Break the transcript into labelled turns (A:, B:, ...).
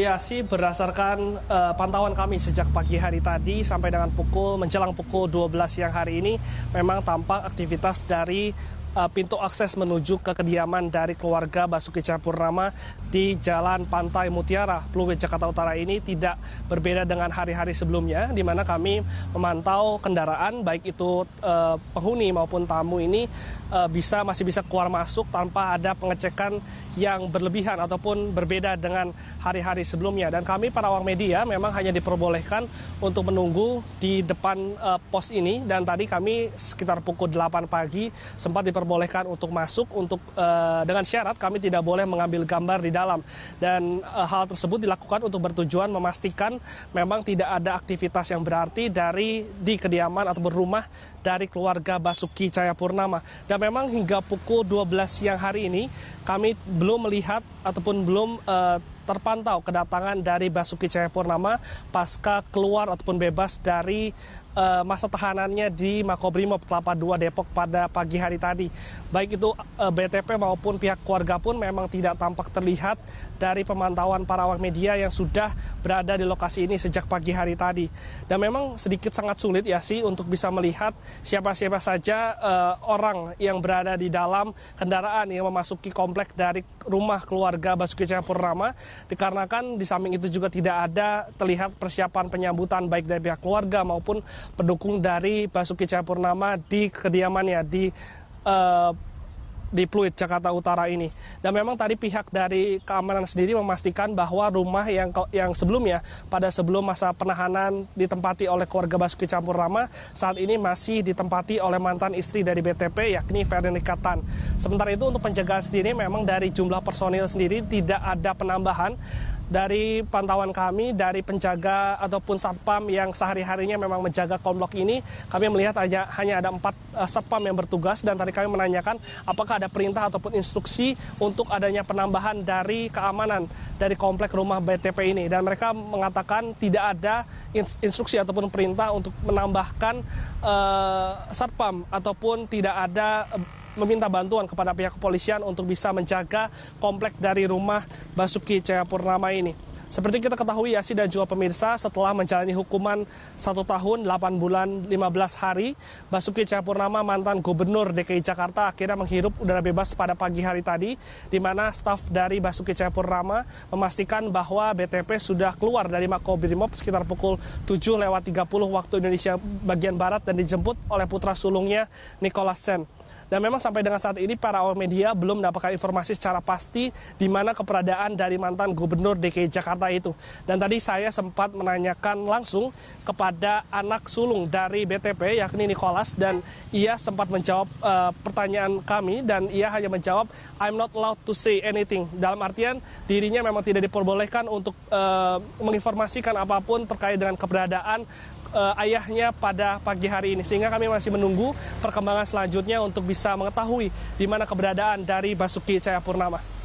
A: Ya sih berdasarkan uh, pantauan kami sejak pagi hari tadi sampai dengan pukul menjelang pukul 12 siang hari ini memang tampak aktivitas dari Eh, pintu akses menuju ke kediaman dari keluarga Basuki Cahapurnama di Jalan Pantai Mutiara, Pluit Jakarta Utara ini tidak berbeda dengan hari-hari sebelumnya, di mana kami memantau kendaraan, baik itu uh, penghuni maupun tamu ini uh, bisa masih bisa keluar masuk tanpa ada pengecekan yang berlebihan ataupun berbeda dengan hari-hari sebelumnya. Dan kami para awak media memang hanya diperbolehkan untuk menunggu di depan uh, pos ini dan tadi kami sekitar pukul 8 pagi sempat diperbolehkan diperbolehkan untuk masuk untuk uh, dengan syarat kami tidak boleh mengambil gambar di dalam dan uh, hal tersebut dilakukan untuk bertujuan memastikan memang tidak ada aktivitas yang berarti dari di kediaman atau berumah dari keluarga Basuki Cayapurnama dan memang hingga pukul 12 siang hari ini kami belum melihat ataupun belum uh, terpantau kedatangan dari Basuki Cahayapurnama pasca keluar ataupun bebas dari eh, masa tahanannya di Makobrimob Kelapa 2 Depok pada pagi hari tadi. Baik itu eh, BTP maupun pihak keluarga pun memang tidak tampak terlihat dari pemantauan para awak media yang sudah berada di lokasi ini sejak pagi hari tadi. Dan memang sedikit sangat sulit ya sih untuk bisa melihat siapa-siapa saja eh, orang yang berada di dalam kendaraan yang memasuki komplek dari rumah keluarga Basuki Cahayapurnama dikarenakan di samping itu juga tidak ada terlihat persiapan penyambutan baik dari pihak keluarga maupun pendukung dari Basuki Cahayapurnama di kediamannya di uh, di Pluit, Jakarta Utara ini. Dan memang tadi pihak dari keamanan sendiri memastikan bahwa rumah yang yang sebelumnya pada sebelum masa penahanan ditempati oleh keluarga Basuki Campur Rama saat ini masih ditempati oleh mantan istri dari BTP yakni Ferdinand Tan. Sementara itu untuk penjagaan sendiri memang dari jumlah personil sendiri tidak ada penambahan dari pantauan kami dari penjaga ataupun satpam yang sehari-harinya memang menjaga komplek ini, kami melihat hanya, ada empat eh, satpam yang bertugas dan tadi kami menanyakan apakah ada perintah ataupun instruksi untuk adanya penambahan dari keamanan dari komplek rumah BTP ini dan mereka mengatakan tidak ada instruksi ataupun perintah untuk menambahkan eh, satpam ataupun tidak ada meminta bantuan kepada pihak kepolisian untuk bisa menjaga komplek dari rumah Basuki Cahayapurnama ini. Seperti kita ketahui Yasi dan juga pemirsa setelah menjalani hukuman 1 tahun 8 bulan 15 hari, Basuki Cahapurnama mantan gubernur DKI Jakarta akhirnya menghirup udara bebas pada pagi hari tadi di mana staf dari Basuki Cahapurnama memastikan bahwa BTP sudah keluar dari Makobrimob sekitar pukul 7 lewat 30 waktu Indonesia bagian barat dan dijemput oleh putra sulungnya Nicholas Sen. Dan memang sampai dengan saat ini para awak media belum mendapatkan informasi secara pasti di mana keberadaan dari mantan gubernur DKI Jakarta itu. Dan tadi saya sempat menanyakan langsung kepada anak sulung dari BTP yakni Nikolas dan ia sempat menjawab uh, pertanyaan kami dan ia hanya menjawab I'm not allowed to say anything. Dalam artian dirinya memang tidak diperbolehkan untuk uh, menginformasikan apapun terkait dengan keberadaan eh, ayahnya pada pagi hari ini. Sehingga kami masih menunggu perkembangan selanjutnya untuk bisa bisa mengetahui di mana keberadaan dari Basuki Cahayapurnama?